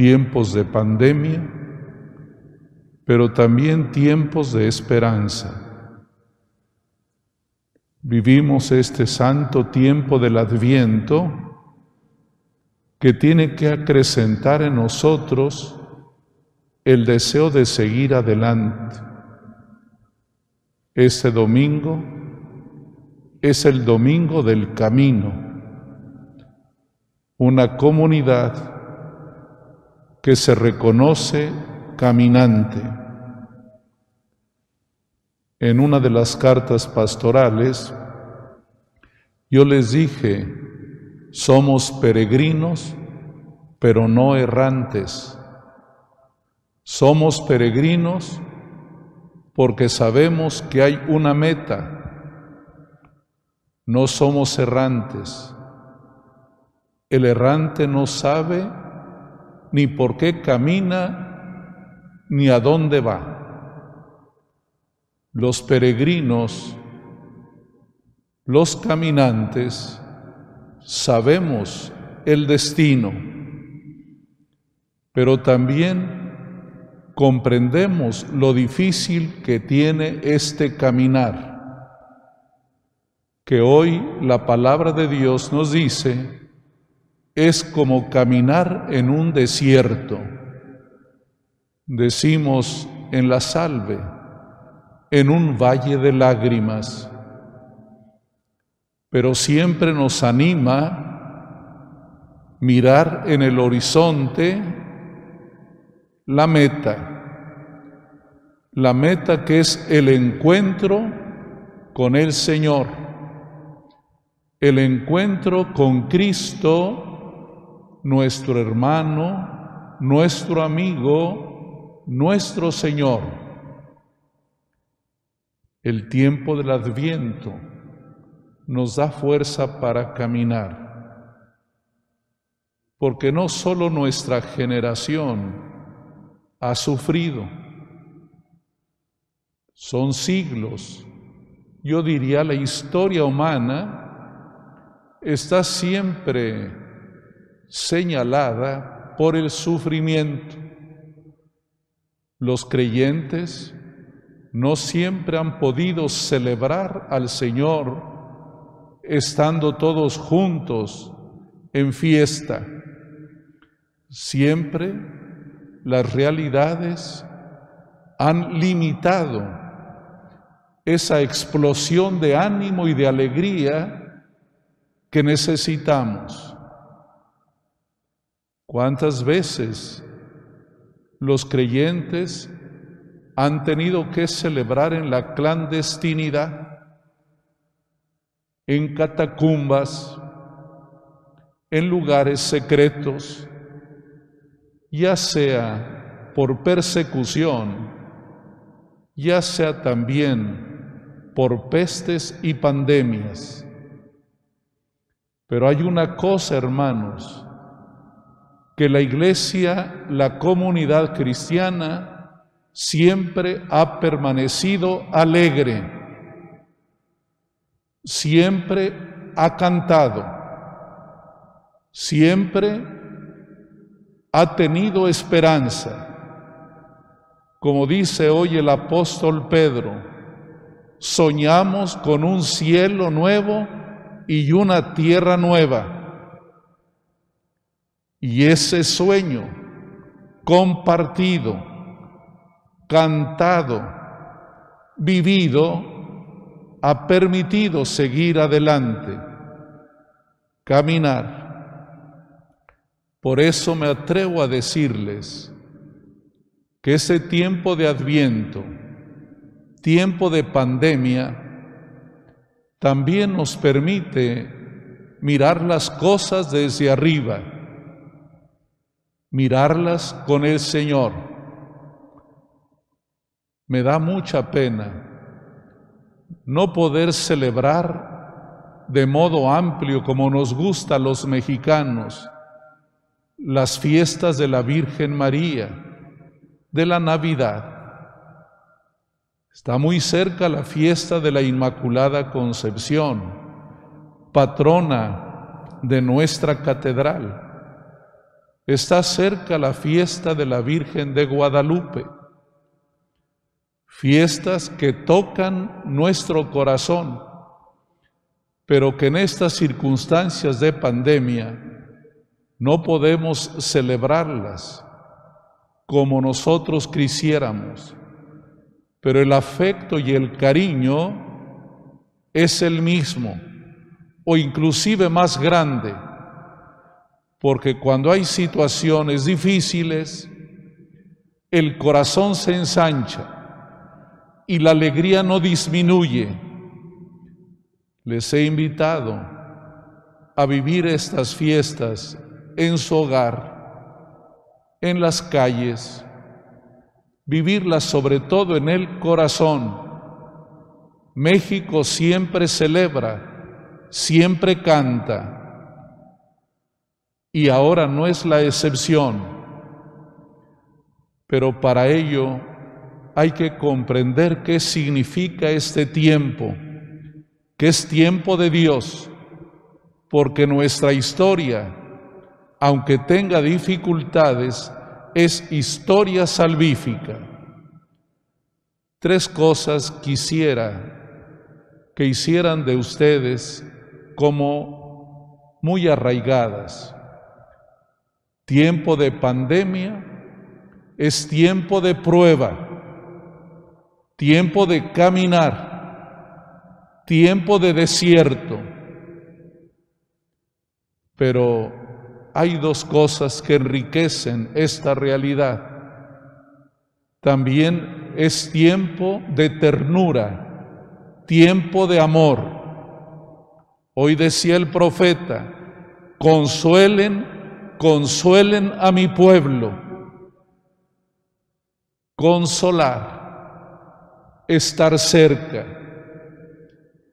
tiempos de pandemia, pero también tiempos de esperanza. Vivimos este santo tiempo del adviento que tiene que acrecentar en nosotros el deseo de seguir adelante. Este domingo es el domingo del camino, una comunidad que se reconoce caminante. En una de las cartas pastorales, yo les dije, somos peregrinos, pero no errantes. Somos peregrinos porque sabemos que hay una meta. No somos errantes. El errante no sabe ni por qué camina, ni a dónde va. Los peregrinos, los caminantes, sabemos el destino, pero también comprendemos lo difícil que tiene este caminar, que hoy la palabra de Dios nos dice es como caminar en un desierto. Decimos en la salve, en un valle de lágrimas, pero siempre nos anima mirar en el horizonte la meta, la meta que es el encuentro con el Señor, el encuentro con Cristo nuestro hermano, nuestro amigo, nuestro Señor. El tiempo del adviento nos da fuerza para caminar, porque no solo nuestra generación ha sufrido, son siglos, yo diría la historia humana está siempre señalada por el sufrimiento. Los creyentes no siempre han podido celebrar al Señor estando todos juntos en fiesta. Siempre las realidades han limitado esa explosión de ánimo y de alegría que necesitamos. ¿Cuántas veces los creyentes han tenido que celebrar en la clandestinidad, en catacumbas, en lugares secretos, ya sea por persecución, ya sea también por pestes y pandemias. Pero hay una cosa, hermanos, que la iglesia, la comunidad cristiana, siempre ha permanecido alegre, siempre ha cantado, siempre ha tenido esperanza. Como dice hoy el apóstol Pedro, soñamos con un cielo nuevo y una tierra nueva y ese sueño compartido, cantado, vivido, ha permitido seguir adelante, caminar. Por eso me atrevo a decirles que ese tiempo de adviento, tiempo de pandemia, también nos permite mirar las cosas desde arriba mirarlas con el Señor. Me da mucha pena no poder celebrar de modo amplio como nos gusta a los mexicanos las fiestas de la Virgen María, de la Navidad. Está muy cerca la fiesta de la Inmaculada Concepción, patrona de nuestra catedral está cerca la fiesta de la Virgen de Guadalupe. Fiestas que tocan nuestro corazón, pero que en estas circunstancias de pandemia no podemos celebrarlas como nosotros quisiéramos. Pero el afecto y el cariño es el mismo o inclusive más grande porque cuando hay situaciones difíciles, el corazón se ensancha y la alegría no disminuye. Les he invitado a vivir estas fiestas en su hogar, en las calles, vivirlas sobre todo en el corazón. México siempre celebra, siempre canta y ahora no es la excepción. Pero para ello hay que comprender qué significa este tiempo, que es tiempo de Dios, porque nuestra historia, aunque tenga dificultades, es historia salvífica. Tres cosas quisiera que hicieran de ustedes como muy arraigadas. Tiempo de pandemia es tiempo de prueba, tiempo de caminar, tiempo de desierto. Pero hay dos cosas que enriquecen esta realidad. También es tiempo de ternura, tiempo de amor. Hoy decía el profeta, consuelen consuelen a mi pueblo. Consolar, estar cerca,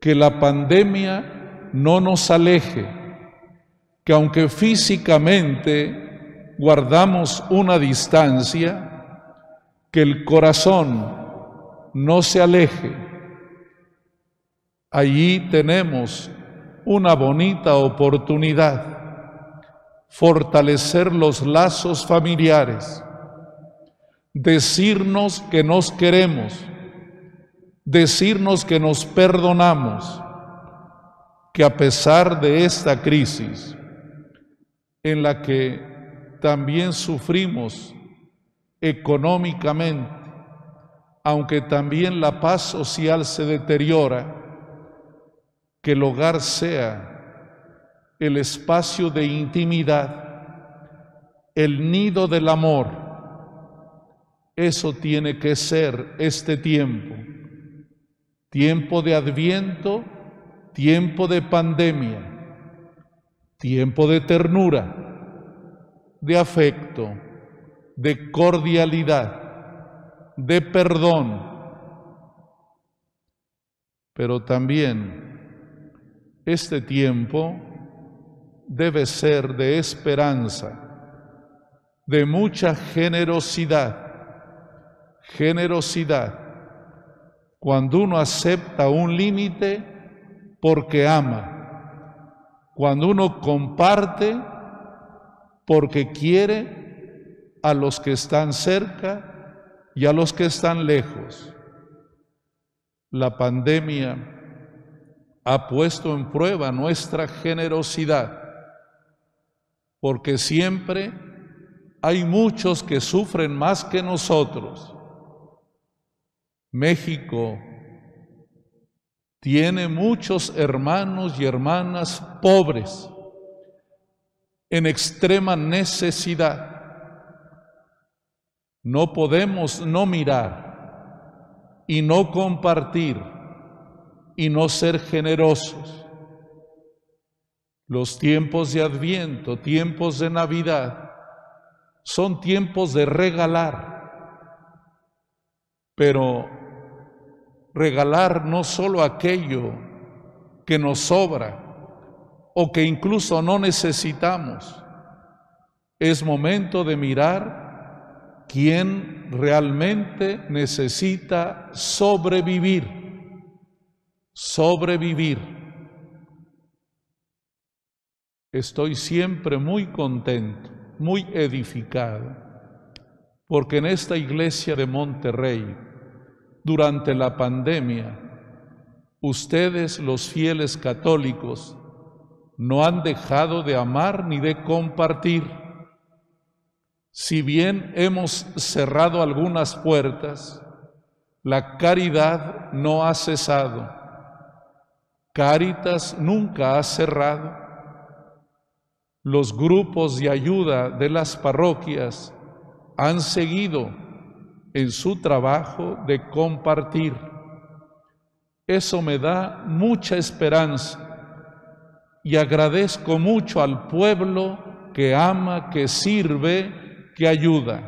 que la pandemia no nos aleje, que aunque físicamente guardamos una distancia, que el corazón no se aleje. Allí tenemos una bonita oportunidad fortalecer los lazos familiares, decirnos que nos queremos, decirnos que nos perdonamos, que a pesar de esta crisis en la que también sufrimos económicamente, aunque también la paz social se deteriora, que el hogar sea el espacio de intimidad, el nido del amor. Eso tiene que ser este tiempo. Tiempo de adviento, tiempo de pandemia, tiempo de ternura, de afecto, de cordialidad, de perdón, pero también este tiempo debe ser de esperanza, de mucha generosidad. Generosidad. Cuando uno acepta un límite porque ama. Cuando uno comparte porque quiere a los que están cerca y a los que están lejos. La pandemia ha puesto en prueba nuestra generosidad porque siempre hay muchos que sufren más que nosotros. México tiene muchos hermanos y hermanas pobres, en extrema necesidad. No podemos no mirar y no compartir y no ser generosos. Los tiempos de Adviento, tiempos de Navidad, son tiempos de regalar, pero regalar no solo aquello que nos sobra o que incluso no necesitamos. Es momento de mirar quién realmente necesita sobrevivir, sobrevivir estoy siempre muy contento, muy edificado, porque en esta iglesia de Monterrey, durante la pandemia, ustedes los fieles católicos no han dejado de amar ni de compartir. Si bien hemos cerrado algunas puertas, la caridad no ha cesado. Caritas nunca ha cerrado los grupos de ayuda de las parroquias han seguido en su trabajo de compartir. Eso me da mucha esperanza y agradezco mucho al pueblo que ama, que sirve, que ayuda.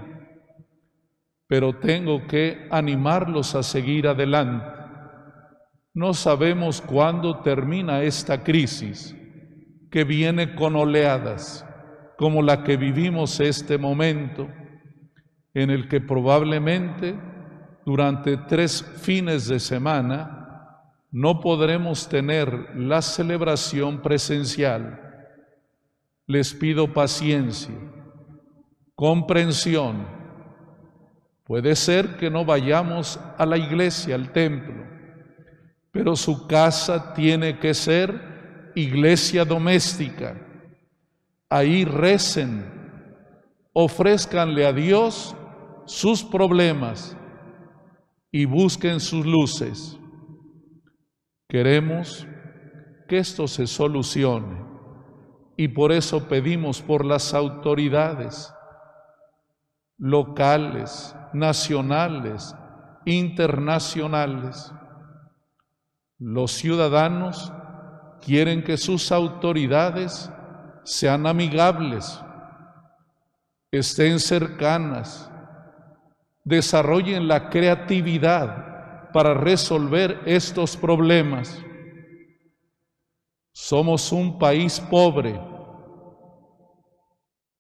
Pero tengo que animarlos a seguir adelante. No sabemos cuándo termina esta crisis que viene con oleadas, como la que vivimos este momento, en el que probablemente durante tres fines de semana no podremos tener la celebración presencial. Les pido paciencia, comprensión. Puede ser que no vayamos a la iglesia, al templo, pero su casa tiene que ser iglesia doméstica. Ahí recen, ofrezcanle a Dios sus problemas y busquen sus luces. Queremos que esto se solucione y por eso pedimos por las autoridades locales, nacionales, internacionales, los ciudadanos quieren que sus autoridades sean amigables, estén cercanas, desarrollen la creatividad para resolver estos problemas. Somos un país pobre.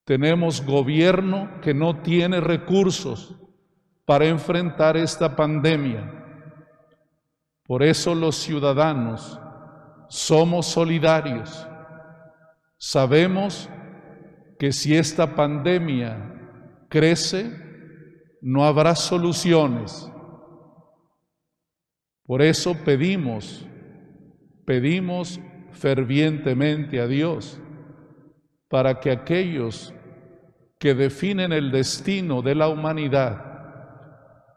Tenemos gobierno que no tiene recursos para enfrentar esta pandemia. Por eso los ciudadanos somos solidarios. Sabemos que si esta pandemia crece, no habrá soluciones. Por eso pedimos, pedimos fervientemente a Dios para que aquellos que definen el destino de la humanidad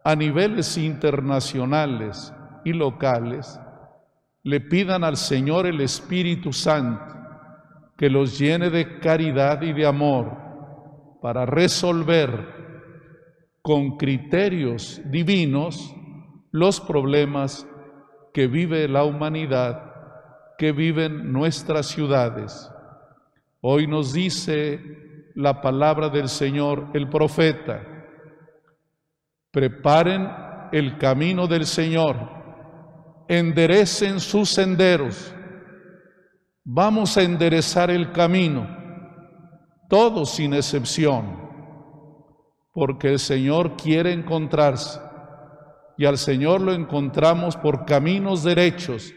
a niveles internacionales y locales le pidan al Señor el Espíritu Santo que los llene de caridad y de amor para resolver con criterios divinos los problemas que vive la humanidad, que viven nuestras ciudades. Hoy nos dice la palabra del Señor, el profeta, preparen el camino del Señor enderecen sus senderos. Vamos a enderezar el camino, todos sin excepción, porque el Señor quiere encontrarse y al Señor lo encontramos por caminos derechos,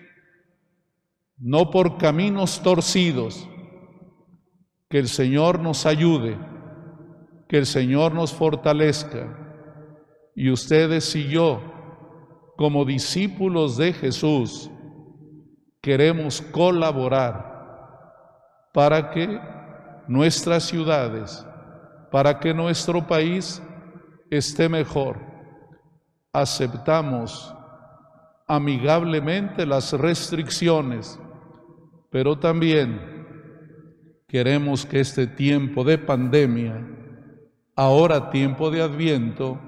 no por caminos torcidos. Que el Señor nos ayude, que el Señor nos fortalezca. Y ustedes y yo como discípulos de Jesús, queremos colaborar para que nuestras ciudades, para que nuestro país esté mejor. Aceptamos amigablemente las restricciones, pero también queremos que este tiempo de pandemia, ahora tiempo de adviento,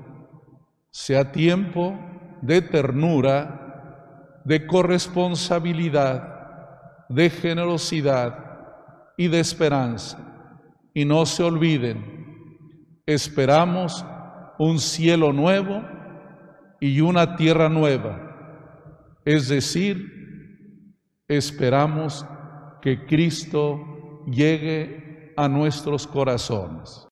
sea tiempo de ternura, de corresponsabilidad, de generosidad y de esperanza. Y no se olviden, esperamos un cielo nuevo y una tierra nueva. Es decir, esperamos que Cristo llegue a nuestros corazones.